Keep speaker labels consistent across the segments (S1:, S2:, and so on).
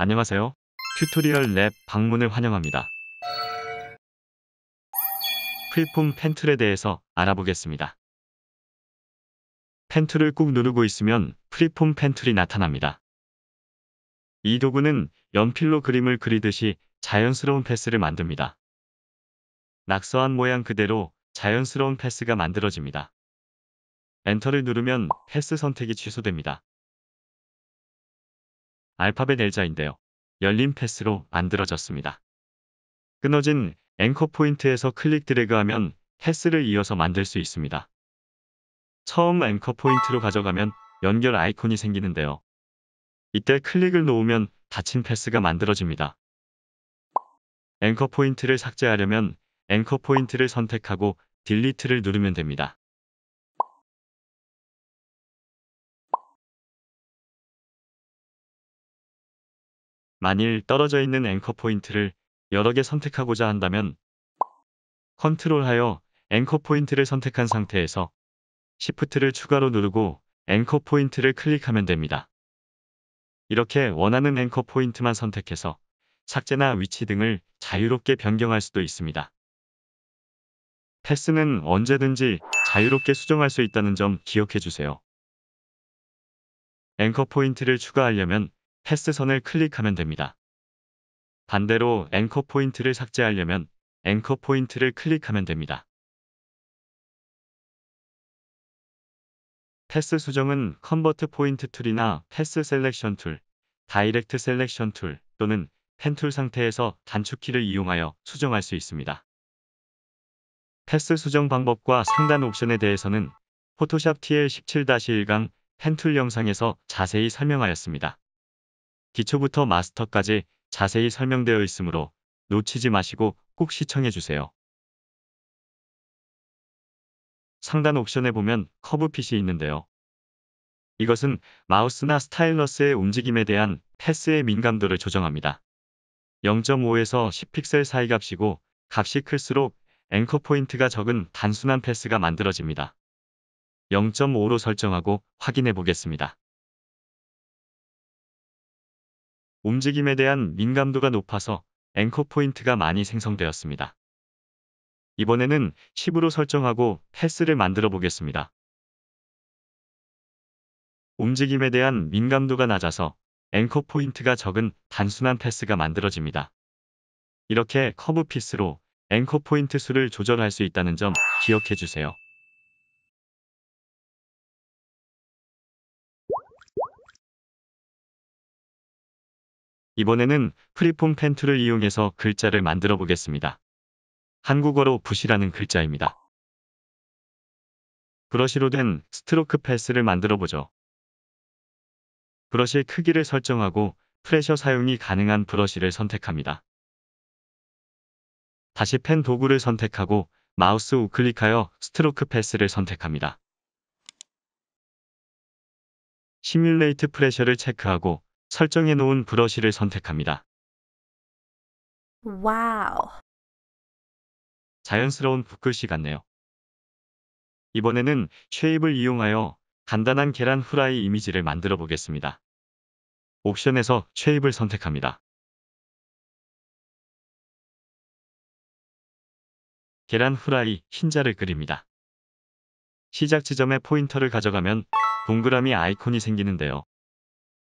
S1: 안녕하세요. 튜토리얼 랩 방문을 환영합니다. 필폼 펜툴에 대해서 알아보겠습니다. 펜툴을 꾹 누르고 있으면 프리폼 펜툴이 나타납니다. 이 도구는 연필로 그림을 그리듯이 자연스러운 패스를 만듭니다. 낙서한 모양 그대로 자연스러운 패스가 만들어집니다. 엔터를 누르면 패스 선택이 취소됩니다. 알파벳 엘자인데요. 열린 패스로 만들어졌습니다. 끊어진 앵커 포인트에서 클릭 드래그하면 패스를 이어서 만들 수 있습니다. 처음 앵커 포인트로 가져가면 연결 아이콘이 생기는데요. 이때 클릭을 놓으면 닫힌 패스가 만들어집니다. 앵커 포인트를 삭제하려면
S2: 앵커 포인트를 선택하고 딜리트를 누르면 됩니다. 만일 떨어져 있는 앵커 포인트를 여러 개 선택하고자 한다면
S1: 컨트롤하여 앵커 포인트를 선택한 상태에서 s h i f t 를 추가로 누르고 앵커 포인트를 클릭하면 됩니다. 이렇게 원하는 앵커 포인트만 선택해서 삭제나 위치 등을 자유롭게 변경할 수도 있습니다. 패스는 언제든지 자유롭게 수정할 수 있다는 점 기억해 주세요. 앵커 포인트를 추가하려면 패스선을 클릭하면
S2: 됩니다. 반대로 앵커 포인트를 삭제하려면 앵커 포인트를 클릭하면 됩니다.
S1: 패스 수정은 컨버트 포인트 툴이나 패스 셀렉션 툴, 다이렉트 셀렉션 툴 또는 펜툴 상태에서 단축키를 이용하여 수정할 수 있습니다. 패스 수정 방법과 상단 옵션에 대해서는 포토샵 TL 17-1강 펜툴 영상에서 자세히 설명하였습니다. 기초부터 마스터까지 자세히 설명되어 있으므로 놓치지 마시고 꼭 시청해주세요. 상단 옵션에 보면 커브핏이 있는데요. 이것은 마우스나 스타일러스의 움직임에 대한 패스의 민감도를 조정합니다. 0.5에서 10픽셀 사이 값이고 값이 클수록 앵커 포인트가 적은 단순한 패스가 만들어집니다. 0.5로 설정하고 확인해 보겠습니다. 움직임에 대한 민감도가 높아서 앵커 포인트가 많이 생성되었습니다. 이번에는 10으로 설정하고 패스를 만들어 보겠습니다. 움직임에 대한 민감도가 낮아서 앵커 포인트가 적은 단순한 패스가 만들어집니다. 이렇게 커브 피스로 앵커 포인트
S2: 수를 조절할 수 있다는 점 기억해 주세요. 이번에는 프리폼 펜툴을 이용해서 글자를 만들어 보겠습니다.
S1: 한국어로 붓이라는 글자입니다. 브러쉬로 된 스트로크 패스를 만들어 보죠. 브러쉬의 크기를 설정하고 프레셔 사용이 가능한 브러쉬를 선택합니다.
S2: 다시 펜 도구를
S1: 선택하고 마우스 우클릭하여 스트로크 패스를 선택합니다.
S2: 시뮬레이트 프레셔를 체크하고 설정해 놓은 브러쉬를 선택합니다. 와우. 자연스러운 붓글씨 같네요. 이번에는 쉐입을 이용하여 간단한 계란 후라이 이미지를 만들어 보겠습니다. 옵션에서 쉐입을 선택합니다. 계란 후라이 흰자를 그립니다. 시작 지점에 포인터를 가져가면
S1: 동그라미 아이콘이 생기는데요.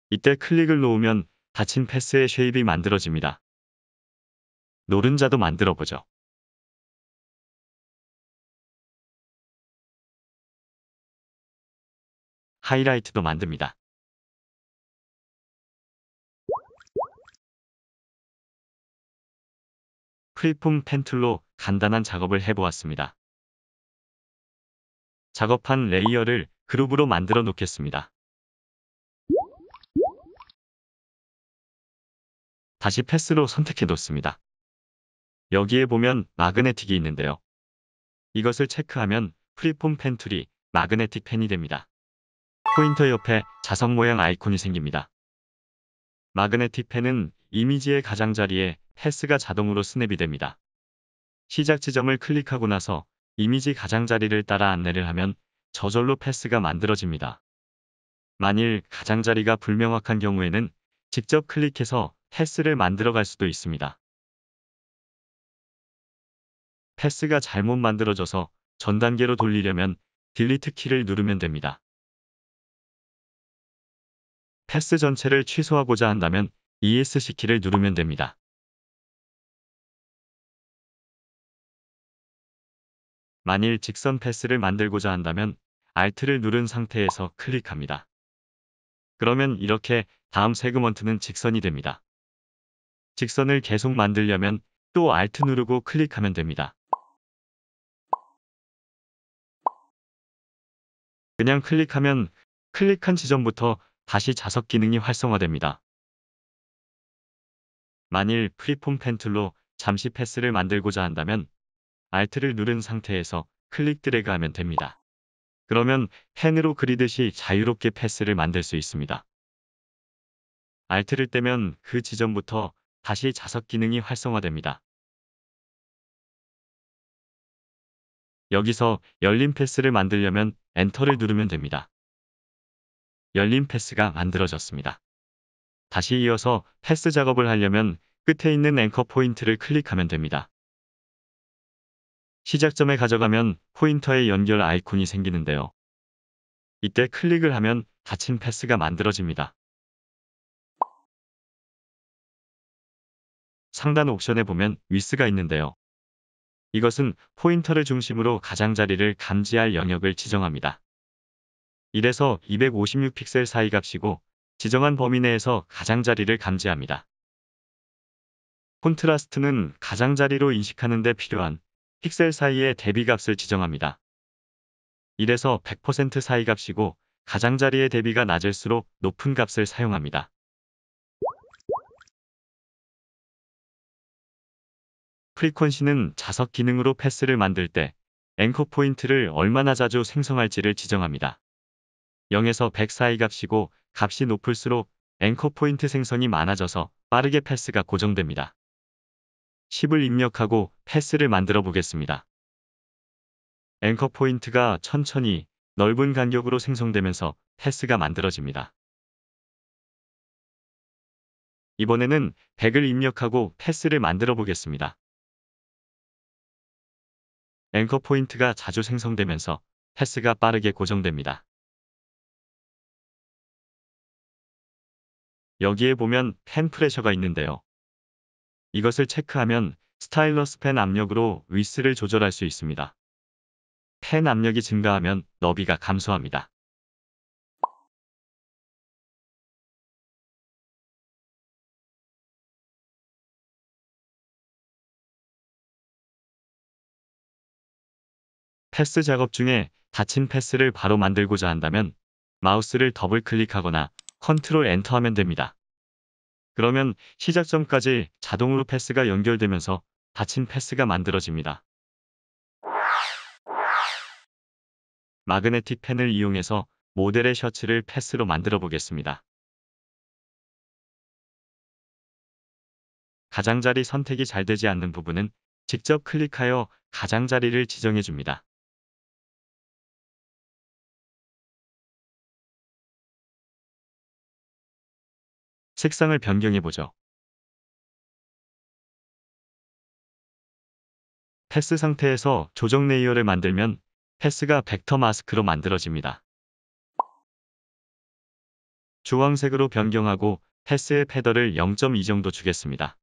S1: 이때 클릭을 놓으면 닫힌
S2: 패스의 쉐입이 만들어집니다. 노른자도 만들어보죠. 하이라이트도 만듭니다. 프리폼 펜툴로 간단한 작업을 해보았습니다. 작업한 레이어를 그룹으로 만들어 놓겠습니다. 다시 패스로 선택해뒀습니다. 여기에 보면 마그네틱이
S1: 있는데요. 이것을 체크하면 프리폼 펜툴이 마그네틱 펜이 됩니다. 포인터 옆에 자석 모양 아이콘이 생깁니다. 마그네틱 펜은 이미지의 가장자리에 패스가 자동으로 스냅이 됩니다. 시작 지점을 클릭하고 나서 이미지 가장자리를 따라 안내를 하면 저절로 패스가 만들어집니다. 만일 가장자리가 불명확한 경우에는 직접 클릭해서 패스를 만들어갈 수도 있습니다. 패스가 잘못 만들어져서 전 단계로 돌리려면 딜리트 키를 누르면 됩니다.
S2: 패스 전체를 취소하고자 한다면 ESC 키를 누르면 됩니다. 만일 직선 패스를 만들고자 한다면 Alt를 누른
S1: 상태에서 클릭합니다. 그러면 이렇게 다음 세그먼트는 직선이 됩니다.
S2: 직선을 계속 만들려면 또 Alt 누르고 클릭하면 됩니다. 그냥 클릭하면 클릭한 지점부터 다시 자석 기능이 활성화됩니다.
S1: 만일 프리폼 펜툴로 잠시 패스를 만들고자 한다면 Alt를 누른 상태에서 클릭 드래그 하면 됩니다. 그러면 펜으로 그리듯이 자유롭게 패스를 만들 수 있습니다. Alt를 떼면 그 지점부터 다시 자석 기능이 활성화됩니다. 여기서 열린 패스를 만들려면 엔터를 누르면 됩니다. 열린 패스가 만들어졌습니다. 다시 이어서 패스 작업을 하려면 끝에 있는 앵커 포인트를 클릭하면 됩니다. 시작점에 가져가면 포인터의 연결 아이콘이 생기는데요. 이때
S2: 클릭을 하면 닫힌 패스가 만들어집니다. 상단 옵션에 보면 위스가 있는데요.
S1: 이것은 포인터를 중심으로 가장자리를 감지할 영역을 지정합니다. 1에서 256픽셀 사이 값이고 지정한 범위 내에서 가장자리를 감지합니다. 콘트라스트는 가장자리로 인식하는 데 필요한 픽셀 사이의 대비 값을 지정합니다. 1에서 100% 사이 값이고 가장자리의 대비가 낮을수록 높은 값을 사용합니다.
S2: 프리퀀시는 자석 기능으로
S1: 패스를 만들 때 앵커 포인트를 얼마나 자주 생성할지를 지정합니다. 0에서 100 사이 값이고 값이 높을수록 앵커 포인트 생성이 많아져서 빠르게 패스가 고정됩니다. 10을 입력하고 패스를 만들어 보겠습니다.
S2: 앵커 포인트가 천천히 넓은 간격으로 생성되면서 패스가 만들어집니다. 이번에는 100을 입력하고 패스를 만들어 보겠습니다. 앵커 포인트가 자주 생성되면서 패스가 빠르게 고정됩니다. 여기에 보면 펜 프레셔가 있는데요. 이것을 체크하면 스타일러스 펜 압력으로 위스를 조절할 수 있습니다. 펜 압력이 증가하면 너비가 감소합니다. 패스 작업 중에 닫힌 패스를 바로 만들고자 한다면
S1: 마우스를 더블 클릭하거나 컨트롤 엔터하면 됩니다. 그러면 시작점까지 자동으로 패스가 연결되면서 닫힌 패스가 만들어집니다.
S2: 마그네틱 펜을 이용해서 모델의 셔츠를 패스로 만들어 보겠습니다. 가장자리 선택이 잘 되지 않는 부분은 직접 클릭하여 가장자리를 지정해 줍니다. 색상을 변경해보죠. 패스 상태에서 조정 레이어를 만들면 패스가 벡터 마스크로 만들어집니다. 주황색으로 변경하고 패스의 패더를 0.2 정도 주겠습니다.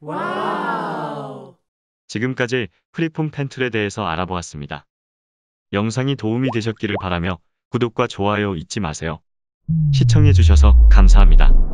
S2: 와우! 지금까지 프리폼 펜툴에 대해서 알아보았습니다. 영상이 도움이
S1: 되셨기를 바라며 구독과 좋아요 잊지 마세요. 시청해주셔서 감사합니다.